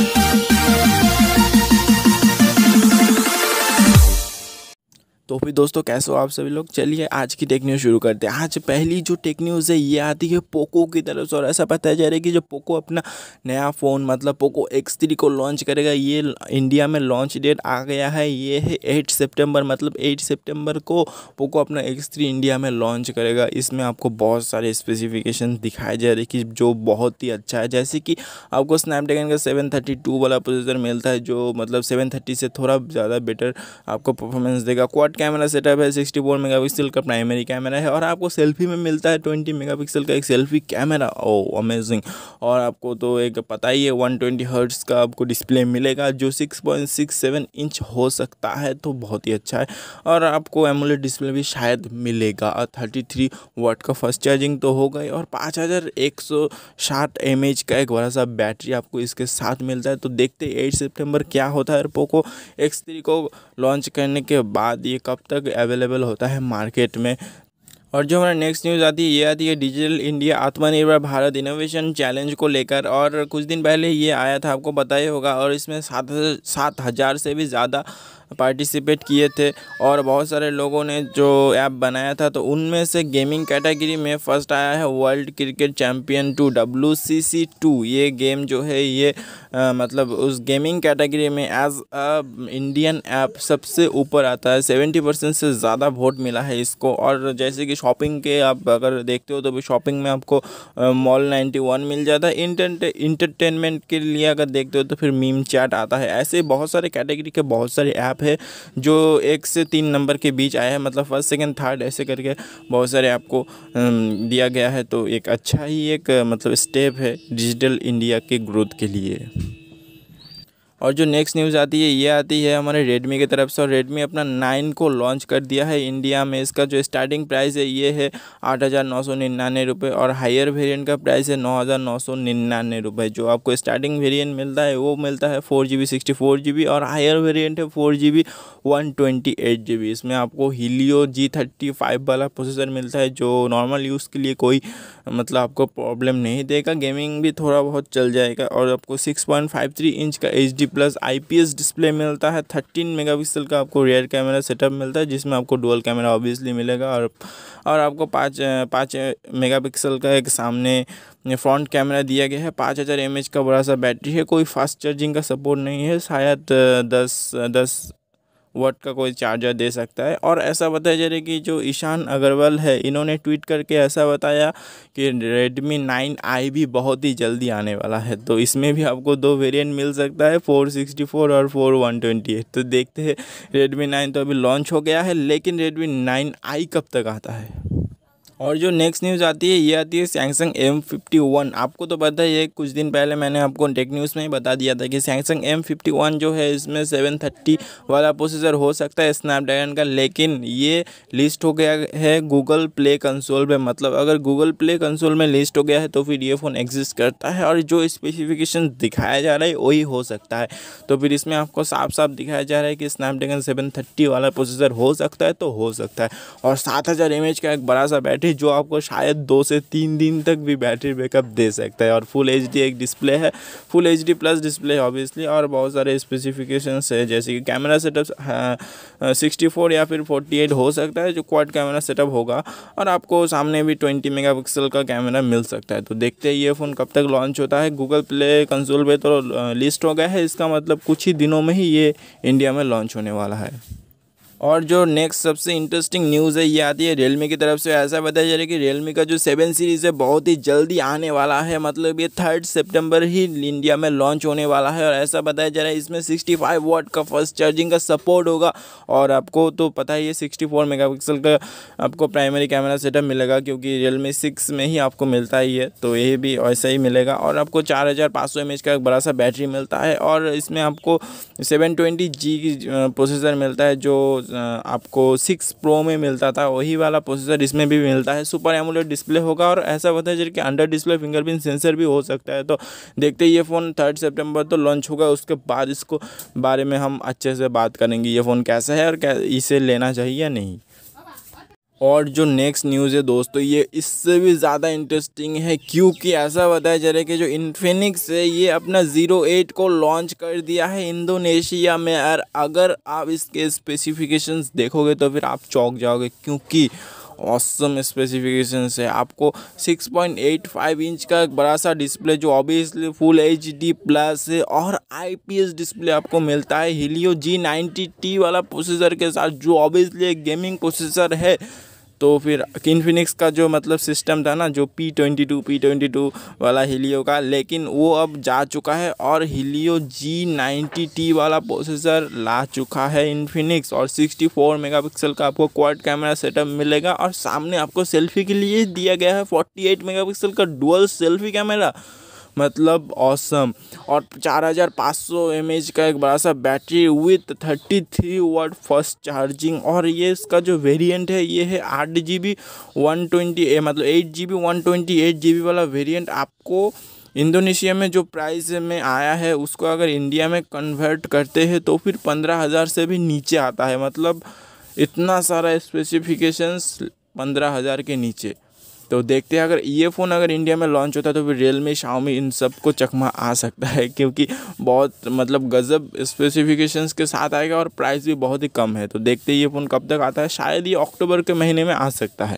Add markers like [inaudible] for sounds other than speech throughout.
Thank you. तो फिर दोस्तों कैसे हो आप सभी लोग चलिए आज की टेक न्यूज़ शुरू करते हैं आज पहली जो टेक न्यूज़ है ये आती है पोको की तरफ से और ऐसा बताया जा रहा है कि जो पोको अपना नया फ़ोन मतलब पोको एक्स थ्री को लॉन्च करेगा ये इंडिया में लॉन्च डेट आ गया है ये है एट सितंबर मतलब एट सितंबर को पोको अपना एक्स थ्री इंडिया में लॉन्च करेगा इसमें आपको बहुत सारे स्पेसिफिकेशन दिखाए जा रहे कि जो बहुत ही अच्छा है जैसे कि आपको स्नैपड्रैगन का सेवन थर्टी टू वाला प्रोसेसर मिलता है जो मतलब सेवन थर्टी से थोड़ा ज़्यादा बेटर आपको परफॉर्मेंस देगा क्वाट कैमरा सेटअप है सिक्सटी फोर पिक्सल का प्राइमरी कैमरा है और आपको सेल्फी में मिलता है ट्वेंटी मेगापिक्सल का एक selfie camera oh oh, amazing और आपको तो एक पता ही है वन ट्वेंटी हर्ट्स का आपको डिस्प्ले मिलेगा जो six point six seven inch हो सकता है तो बहुत ही अच्छा है और आपको एमोलेट डिस्प्ले भी शायद मिलेगा और थर्टी थ्री वाट का फर्स्ट चार्जिंग तो हो गई और पाँच हज़ार एक सौ साठ एम एच का एक बड़ा सा बैटरी आपको इसके साथ मिलता है तो देखते एट सितंबर क्या होता है पोको एक्स थ्री को लॉन्च करने के बाद ये कब तक अवेलेबल होता है मार्केट में और जो हमारा नेक्स्ट न्यूज़ आती है ये आती है डिजिटल इंडिया आत्मनिर्भर भारत इनोवेशन चैलेंज को लेकर और कुछ दिन पहले ये आया था आपको पता ही होगा और इसमें सात सात हज़ार से भी ज़्यादा पार्टिसिपेट किए थे और बहुत सारे लोगों ने जो ऐप बनाया था तो उनमें से गेमिंग कैटेगरी में फर्स्ट आया है world cricket champion two W C C two ये गेम जो है ये आ, मतलब उस गेमिंग कैटेगरी में एज अ इंडियन ऐप सबसे ऊपर आता है सेवेंटी परसेंट से ज़्यादा वोट मिला है इसको और जैसे कि शॉपिंग के आप अगर देखते हो तो भी शॉपिंग में आपको मॉल नाइन्टी वन मिल जाता है इंटरटेनमेंट के लिए अगर देखते हो तो फिर मीम चैट आता है ऐसे बहुत सारे कैटेगरी के बहुत सारे ऐप है जो एक से तीन नंबर के बीच आए हैं मतलब फर्स्ट सेकेंड थर्ड ऐसे करके बहुत सारे आपको दिया गया है तो एक अच्छा ही एक मतलब स्टेप है डिजिटल इंडिया के ग्रोथ के लिए और जो नेक्स्ट न्यूज़ आती है ये आती है हमारे रेडमी की तरफ से और रेडमी अपना नाइन को लॉन्च कर दिया है इंडिया में इसका जो स्टार्टिंग प्राइस है ये है आठ हज़ार नौ सौ निन्यानवे रुपये और हायर वेरिएंट का प्राइस है नौ हज़ार नौ सौ निन्यानवे रुपये जो आपको स्टार्टिंग वेरिएंट मिलता है वो मिलता है four G B sixty four G B और हायर वेरियंट है four G B one twenty eight G B इसमें आपको हीलियो जी थर्टी फाइव वाला प्रोसेसर मिलता है जो नॉर्मल यूज़ के लिए कोई मतलब आपको प्रॉब्लम नहीं देगा गेमिंग भी थोड़ा बहुत चल जाएगा और आपको 6.53 इंच का एच प्लस आई डिस्प्ले मिलता है 13 मेगापिक्सल का आपको रियर कैमरा सेटअप मिलता है जिसमें आपको डुअल कैमरा ऑब्वियसली मिलेगा और और आपको पाँच पाँच मेगा का एक सामने फ्रंट कैमरा दिया गया है पाँच हज़ार एम का बड़ा सा बैटरी है कोई फास्ट चार्जिंग का सपोर्ट नहीं है शायद दस दस वाट का कोई चार्जर दे सकता है और ऐसा बताया जा रहा है कि जो ईशान अग्रवाल है इन्होंने ट्वीट करके ऐसा बताया कि रेडमी नाइन आई भी बहुत ही जल्दी आने वाला है तो इसमें भी आपको दो वेरिएंट मिल सकता है फोर सिक्सटी फोर और फोर वन ट्वेंटी एट तो देखते हैं रेडमी नाइन तो अभी लॉन्च हो गया है लेकिन रेडमी नाइन आई कब तक आता है और जो नेक्स्ट न्यूज़ आती है ये आती है सैमसंग एम फिफ्टी वन आपको तो पता ही है कुछ दिन पहले मैंने आपको टेक न्यूज़ में ही बता दिया था कि सैमसंग एम फिफ्टी वन जो है इसमें सेवन थर्टी वाला प्रोसेसर हो सकता है स्नैपड्रैगन का लेकिन ये लिस्ट हो गया है गूगल प्ले कंसोल में मतलब अगर गूगल प्ले कंसोल में लिस्ट हो गया है तो फिर ये फ़ोन एग्जिस्ट करता है और जो स्पेसिफिकेशन दिखाया जा रहा है वही हो सकता है तो फिर इसमें आपको साफ साफ दिखाया जा रहा है कि स्नैपड्रैगन सेवन थर्टी वाला प्रोसेसर हो सकता है तो हो सकता है और सात हज़ार एम एच का एक बड़ा सा बैटरी है जो आपको शायद दो से तीन दिन तक भी बैटरी बैकअप दे सकता है और फुल एच एक डिस्प्ले है फुल एच प्लस डिस्प्ले है ऑब्वियसली और बहुत सारे स्पेसिफिकेशन है जैसे कि कैमरा सेटअप सिक्सटी फोर या फिर फोर्टी एट हो सकता है जो क्वाड कैमरा सेटअप होगा और आपको सामने भी ट्वेंटी मेगा का कैमरा मिल सकता है तो देखते हैं ये फ़ोन कब तक लॉन्च होता है गूगल प्ले कंसोल पे तो लिस्ट हो गया है इसका मतलब कुछ ही दिनों में ही ये इंडिया में लॉन्च होने वाला है और जो नेक्स्ट सबसे इंटरेस्टिंग न्यूज़ है ये आती है रियलमी की तरफ से ऐसा बताया जा रहा है कि रियलमी का जो सेवन सीरीज़ है बहुत ही जल्दी आने वाला है मतलब ये थर्ड सितंबर ही इंडिया में लॉन्च होने वाला है और ऐसा बताया जा रहा है इसमें सिक्सटी फाइव वॉट का फर्स्ट चार्जिंग का सपोर्ट होगा और आपको तो पता ही है सिक्सटी फोर पिक्सल का आपको प्राइमरी कैमरा सेटअप मिलेगा क्योंकि रियलमी सिक्स में ही आपको मिलता ही है तो ये भी ऐसा ही मिलेगा और आपको चार हज़ार पाँच सौ एम एच का एक बड़ा सा बैटरी मिलता है और इसमें आपको सेवन ट्वेंटी जी की प्रोसेसर मिलता है जो आपको सिक्स प्रो में मिलता था वही वाला प्रोसेसर इसमें भी मिलता है सुपर एमुलेट डिस्प्ले होगा और ऐसा होता है जिसके अंडर डिस्प्ले फिंगरप्रिंट सेंसर भी हो सकता है तो देखते ये फ़ोन थर्ड सेप्टेम्बर तो लॉन्च होगा उसके बाद इसको बारे में हम अच्छे से बात करेंगे ये फ़ोन कैसा है और क्या इसे लेना चाहिए या नहीं और जो नेक्स्ट न्यूज़ है दोस्तों ये इससे भी ज़्यादा इंटरेस्टिंग है क्योंकि ऐसा बताया जा रहा है कि जो इन्फिनिक्स है ये अपना ज़ीरो एट को लॉन्च कर दिया है इंडोनेशिया में और अगर आप इसके स्पेसिफिकेशंस देखोगे तो फिर आप चौंक जाओगे क्योंकि ऑसम स्पेसिफिकेशन है आपको 6.85 इंच का एक बड़ा सा डिस्प्ले जो obviously full H D plus है और आईपीएस डिस्प्ले आपको मिलता है हिलियो जी नाइन्टी टी वाला प्रोसेसर के साथ जो ऑब्वियसली एक गेमिंग प्रोसेसर है तो फिर इन्फिनिक्स का जो मतलब सिस्टम था ना जो P twenty two P twenty two वाला हीलियो का लेकिन वो अब जा चुका है और हीलियो जी नाइन्टी टी वाला प्रोसेसर ला चुका है इनफिनिक्स और सिक्सटी फोर मेगा पिक्सल का आपको क्वाड कैमरा सेटअप मिलेगा और सामने आपको सेल्फी के लिए दिया गया है फोर्टी एट मेगा पिक्सल का डुअल सेल्फी कैमरा मतलब ऑसम और चार हज़ार पाँच सौ एम एच का एक बड़ा सा battery with thirty three watt first charging और ये इसका जो वेरिएंट है ये है आठ जी बी वन ट्वेंटी मतलब eight G B one twenty eight G B वाला वेरिएंट आपको इंडोनेशिया में जो प्राइस में आया है उसको अगर इंडिया में कन्वर्ट करते हैं तो फिर पंद्रह हज़ार से भी नीचे आता है मतलब इतना सारा स्पेसिफिकेशंस पंद्रह हज़ार के नीचे तो देखते हैं अगर ये फ़ोन अगर इंडिया में लॉन्च होता तो फिर रियलमी शाओमी इन सब को चकमा आ सकता है क्योंकि बहुत मतलब गज़ब स्पेसिफिकेशंस के साथ आएगा और प्राइस भी बहुत ही कम है तो देखते हैं ये फ़ोन कब तक आता है शायद ये अक्टूबर के महीने में आ सकता है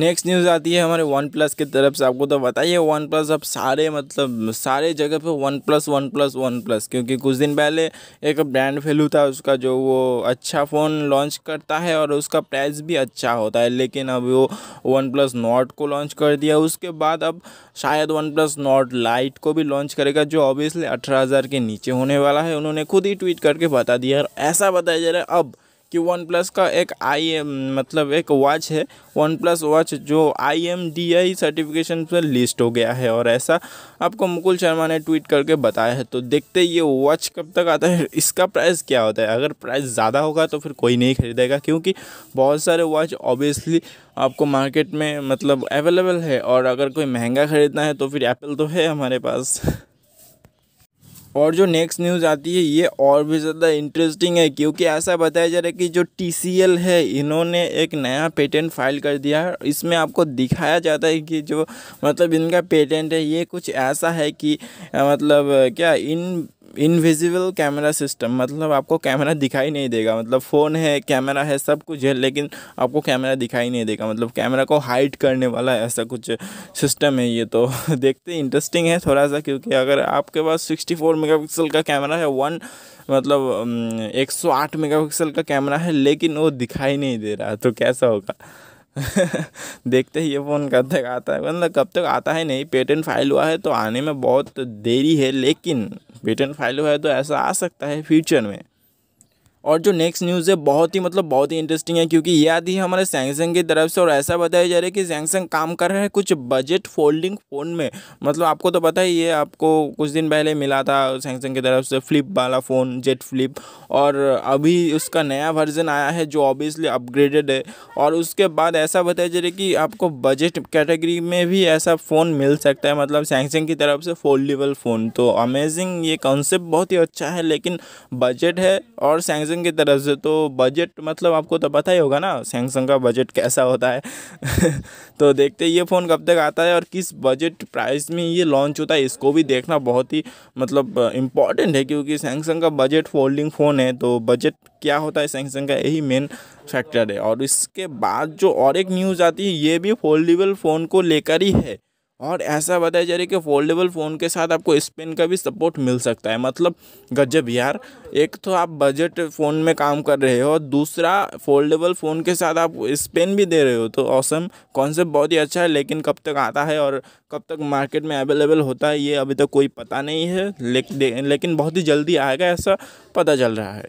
नेक्स्ट न्यूज़ आती है हमारे वन प्लस की तरफ से आपको तो बताइए वन प्लस अब सारे मतलब सारे जगह पे OnePlus OnePlus OnePlus क्योंकि कुछ दिन पहले एक ब्रांड फेलू था उसका जो वो अच्छा फ़ोन लॉन्च करता है और उसका प्राइस भी अच्छा होता है लेकिन अब वो वन प्लस नॉट को लॉन्च कर दिया उसके बाद अब शायद वन प्लस नॉट लाइट को भी लॉन्च करेगा जो ऑब्वियसली अठारह हज़ार के नीचे होने वाला है उन्होंने खुद ही ट्वीट करके बता दिया और ऐसा बताया जा रहा है अब कि वन प्लस का एक आई एम मतलब एक वॉच है वन प्लस वॉच जो I M D I certification पर लिस्ट हो गया है और ऐसा आपको मुकुल शर्मा ने ट्वीट करके बताया है तो देखते ये वॉच कब तक आता है इसका प्राइस क्या होता है अगर प्राइस ज़्यादा होगा तो फिर कोई नहीं खरीदेगा क्योंकि बहुत सारे वॉच ऑब्वियसली आपको मार्केट में मतलब अवेलेबल है और अगर कोई महंगा ख़रीदना है तो फिर एप्पल तो है हमारे पास [laughs] और जो नेक्स्ट न्यूज़ आती है ये और भी ज़्यादा इंटरेस्टिंग है क्योंकि ऐसा बताया जा रहा है कि जो टी है इन्होंने एक नया पेटेंट फाइल कर दिया है इसमें आपको दिखाया जाता है कि जो मतलब इनका पेटेंट है ये कुछ ऐसा है कि मतलब क्या इन इनविजिबल कैमरा सिस्टम मतलब आपको कैमरा दिखाई नहीं देगा मतलब फ़ोन है कैमरा है सब कुछ है लेकिन आपको कैमरा दिखाई नहीं देगा मतलब कैमरा को हाइड करने वाला ऐसा कुछ सिस्टम है ये तो [laughs] देखते इंटरेस्टिंग है थोड़ा सा क्योंकि अगर आपके पास 64 मेगापिक्सल का कैमरा है वन मतलब 108 um, मेगापिक्सल का कैमरा है लेकिन वो दिखाई नहीं दे रहा तो कैसा होगा देखते ही ये फ़ोन कब तक आता है मतलब कब तक आता है नहीं पेटेंट फाइल हुआ है तो आने में बहुत देरी है लेकिन पेटेंट फाइल हुआ है तो ऐसा आ सकता है फ्यूचर में और जो नेक्स्ट न्यूज़ है बहुत ही मतलब बहुत ही इंटरेस्टिंग है क्योंकि ये आदि है हमारे सैमसंग की तरफ से और ऐसा बताया जा रहा है कि सैमसंग काम कर रहा है कुछ बजट फोल्डिंग फ़ोन में मतलब आपको तो पता ही है आपको कुछ दिन पहले मिला था सैमसंग की तरफ से फ्लिप वाला फ़ोन जेट फ्लिप और अभी उसका नया वर्जन आया है जो ऑब्वियसली अपग्रेडेड है और उसके बाद ऐसा बताया जा रहा है कि आपको बजट कैटेगरी में भी ऐसा फ़ोन मिल सकता है मतलब सैमसंग की तरफ से फोल्डेबल फ़ोन तो अमेजिंग ये कॉन्सेप्ट बहुत ही अच्छा है लेकिन बजट है और सैमसंग सैमसंग की तरफ से तो बजट मतलब आपको तो पता ही होगा ना सैमसंग का बजट कैसा होता है [laughs] तो देखते ये फ़ोन कब तक आता है और किस बजट प्राइस में ये लॉन्च होता है इसको भी देखना बहुत ही मतलब इम्पॉर्टेंट है क्योंकि सैमसंग का बजट फोल्डिंग फ़ोन है तो बजट क्या होता है सैमसंग का यही मेन फैक्टर है और इसके बाद जो और एक न्यूज़ आती है ये भी फोल्डेबल फ़ोन को लेकर ही है और ऐसा बताया जा रहा है कि फोल्डेबल फ़ोन के साथ आपको स्पिन का भी सपोर्ट मिल सकता है मतलब गजब यार एक तो आप बजट फ़ोन में काम कर रहे हो और दूसरा फोल्डेबल फ़ोन के साथ आप स्पिन भी दे रहे हो तो औसम कॉन्सेप्ट बहुत ही अच्छा है लेकिन कब तक आता है और कब तक मार्केट में अवेलेबल होता है ये अभी तक कोई पता नहीं है लेकिन बहुत ही जल्दी आएगा ऐसा पता चल रहा है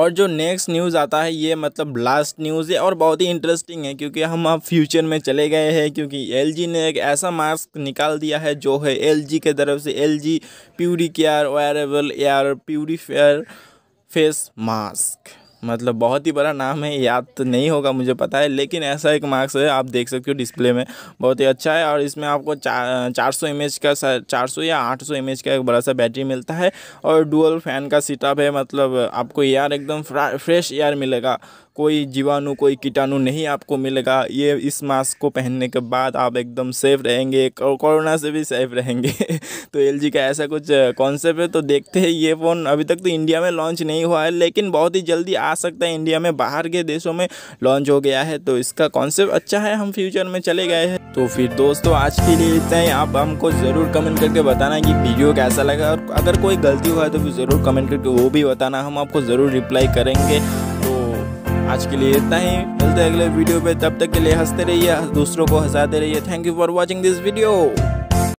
और जो नेक्स्ट न्यूज़ आता है ये मतलब लास्ट न्यूज़ है और बहुत ही इंटरेस्टिंग है क्योंकि हम अब फ्यूचर में चले गए हैं क्योंकि एल ने एक ऐसा मास्क निकाल दिया है जो है एल के तरफ से L G care wearable air purifier face mask मतलब बहुत ही बड़ा नाम है याद तो नहीं होगा मुझे पता है लेकिन ऐसा एक मार्क्स है आप देख सकते हो डिस्प्ले में बहुत ही अच्छा है और इसमें आपको चार चार सौ एम का चार सौ या आठ सौ एम का एक बड़ा सा बैटरी मिलता है और डुअल फैन का सीटअप है मतलब आपको एयर एकदम फ्रेश एयर मिलेगा कोई जीवाणु कोई कीटाणु नहीं आपको मिलेगा ये इस मास्क को पहनने के बाद आप एकदम सेफ रहेंगे कोरोना से भी सेफ रहेंगे [laughs] तो एल का ऐसा कुछ कॉन्सेप्ट है तो देखते हैं ये फ़ोन अभी तक तो इंडिया में लॉन्च नहीं हुआ है लेकिन बहुत ही जल्दी आ सकता है इंडिया में बाहर के देशों में लॉन्च हो गया है तो इसका कॉन्सेप्ट अच्छा है हम फ्यूचर में चले गए हैं तो फिर दोस्तों आज के लिए इतना ही आप हमको ज़रूर कमेंट करके बताना कि वीडियो कैसा लगा और अगर कोई गलती हुआ है तो ज़रूर कमेंट करके वो भी बताना हम आपको ज़रूर रिप्लाई करेंगे आज के लिए इतना ही मिलते अगले वीडियो पे तब तक के लिए हंसते रहिए दूसरों को हंसाते रहिए thank you for watching this video